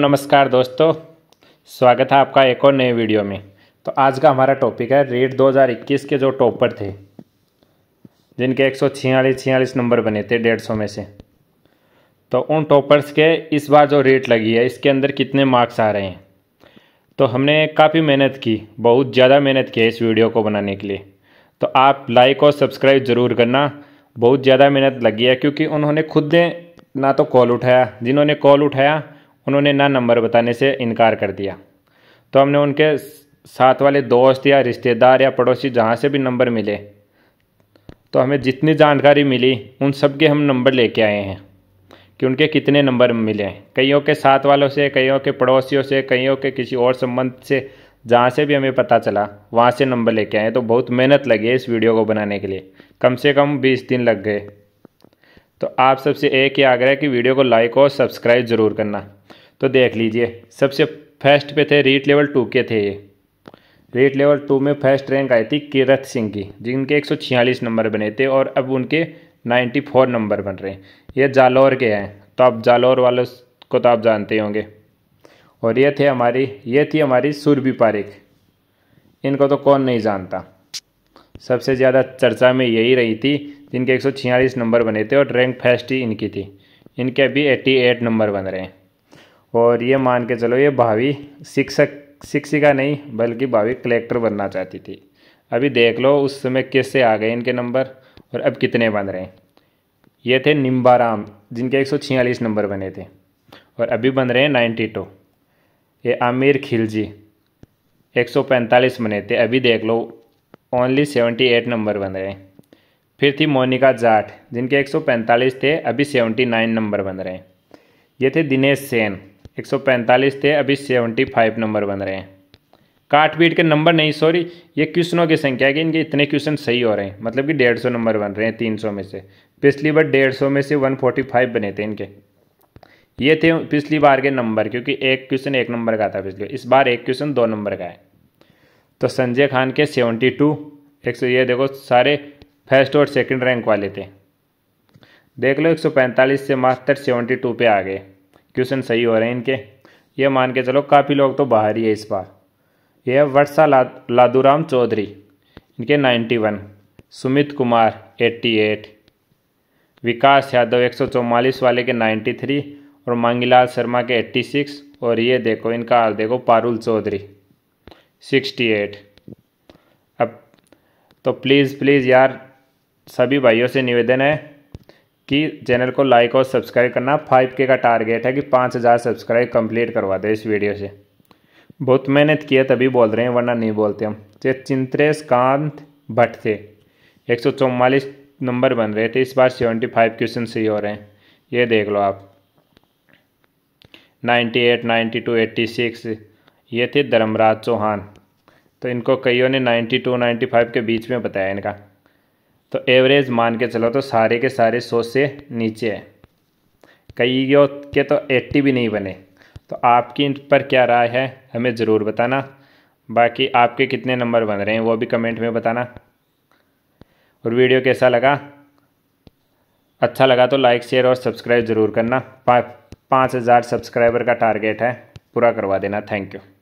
नमस्कार दोस्तों स्वागत है आपका एक और नए वीडियो में तो आज का हमारा टॉपिक है रेट 2021 के जो टॉपर थे जिनके एक सौ नंबर बने थे डेढ़ सौ में से तो उन टॉपर्स के इस बार जो रेट लगी है इसके अंदर कितने मार्क्स आ रहे हैं तो हमने काफ़ी मेहनत की बहुत ज़्यादा मेहनत की है इस वीडियो को बनाने के लिए तो आप लाइक और सब्सक्राइब ज़रूर करना बहुत ज़्यादा मेहनत लगी है क्योंकि उन्होंने खुद ने ना तो कॉल उठाया जिन्होंने कॉल उठाया उन्होंने ना नंबर बताने से इनकार कर दिया तो हमने उनके साथ वाले दोस्त या रिश्तेदार या पड़ोसी जहाँ से भी नंबर मिले तो हमें जितनी जानकारी मिली उन सब के हम नंबर लेके आए हैं कि उनके कितने नंबर मिले हैं कईयों के साथ वालों से कईयों के पड़ोसियों से कईयों के किसी और संबंध से जहाँ से भी हमें पता चला वहाँ से नंबर लेके आए तो बहुत मेहनत लगी इस वीडियो को बनाने के लिए कम से कम बीस दिन लग गए तो आप सबसे एक ही आग्रह कि वीडियो को लाइक और सब्सक्राइब ज़रूर करना तो देख लीजिए सबसे फर्स्ट पे थे रेट लेवल टू के थे ये रेट लेवल टू में फर्स्ट रैंक आई थी किरत सिंह की जिनके एक नंबर बने थे और अब उनके 94 नंबर बन रहे हैं ये जालौर के हैं तो आप जालौर वालों को तो आप जानते होंगे और ये थे हमारी ये थी हमारी सुरभि पारिक इनको तो कौन नहीं जानता सबसे ज़्यादा चर्चा में यही रही थी जिनके एक नंबर बने थे और रैंक फर्स्ट ही इनकी थी इनके अभी 88 नंबर बन रहे हैं और ये मान के चलो ये भावी शिक्षक शिक्षिका नहीं बल्कि भावी कलेक्टर बनना चाहती थी अभी देख लो उस समय कैसे आ गए इनके नंबर और अब कितने बन रहे हैं ये थे निम्बाराम जिनके एक नंबर बने थे और अभी बन रहे हैं नाइन्टी टू ये आमिर खिलजी 145 बने थे अभी देख लो ओनली 78 नंबर बन रहे हैं फिर थी मोनिका जाट जिनके 145 थे अभी 79 नंबर बन रहे हैं ये थे दिनेश सेन 145 थे अभी 75 नंबर बन रहे हैं काट पीट के नंबर नहीं सॉरी ये क्वेश्चनों की संख्या कि इनके इतने क्वेश्चन सही हो रहे हैं मतलब कि डेढ़ सौ नंबर बन रहे हैं तीन सौ में से पिछली बार डेढ़ सौ में से वन फोर्टी फाइव बने थे इनके ये थे पिछली बार के नंबर क्योंकि एक क्वेश्चन एक नंबर का था पिछले इस बार एक क्वेश्चन दो नंबर का है तो संजय खान के सेवेंटी टू एक सौ ये देखो सारे फर्स्ट और सेकेंड रैंक वाले थे देख लो एक सौ पैंतालीस से मास्टर सेवेंटी टू पे आ गए क्वेश्चन सही हो रहे हैं इनके ये मान के चलो काफ़ी लोग तो बाहर ही है इस बार ये है वर्षा ला, लादूराम चौधरी इनके 91 सुमित कुमार 88 विकास यादव एक वाले के 93 और मांगीलाल शर्मा के 86 और ये देखो इनका हाल देखो पारुल चौधरी 68 अब तो प्लीज़ प्लीज़ यार सभी भाइयों से निवेदन है कि चैनल को लाइक और सब्सक्राइब करना फाइव के का टारगेट है कि पाँच हज़ार सब्सक्राइब कंप्लीट करवा दे इस वीडियो से बहुत मेहनत किया तभी बोल रहे हैं वरना नहीं बोलते हम ये चिंतरेश कांत भट्ट थे एक सौ चौवालीस नंबर बन रहे थे इस बार सेवेंटी फाइव क्वेश्चन सही हो रहे हैं ये देख लो आप ninety eight ninety two eighty six ये थे धर्मराज चौहान तो इनको कईयों ने नाइन्टी टू नाइन्टी फाइव के बीच में बताया इनका तो एवरेज मान के चलो तो सारे के सारे सौ से नीचे है कई के तो एट्टी भी नहीं बने तो आपकी इन पर क्या राय है हमें ज़रूर बताना बाकी आपके कितने नंबर बन रहे हैं वो भी कमेंट में बताना और वीडियो कैसा लगा अच्छा लगा तो लाइक शेयर और सब्सक्राइब ज़रूर करना पाँच हज़ार सब्सक्राइबर का टारगेट है पूरा करवा देना थैंक यू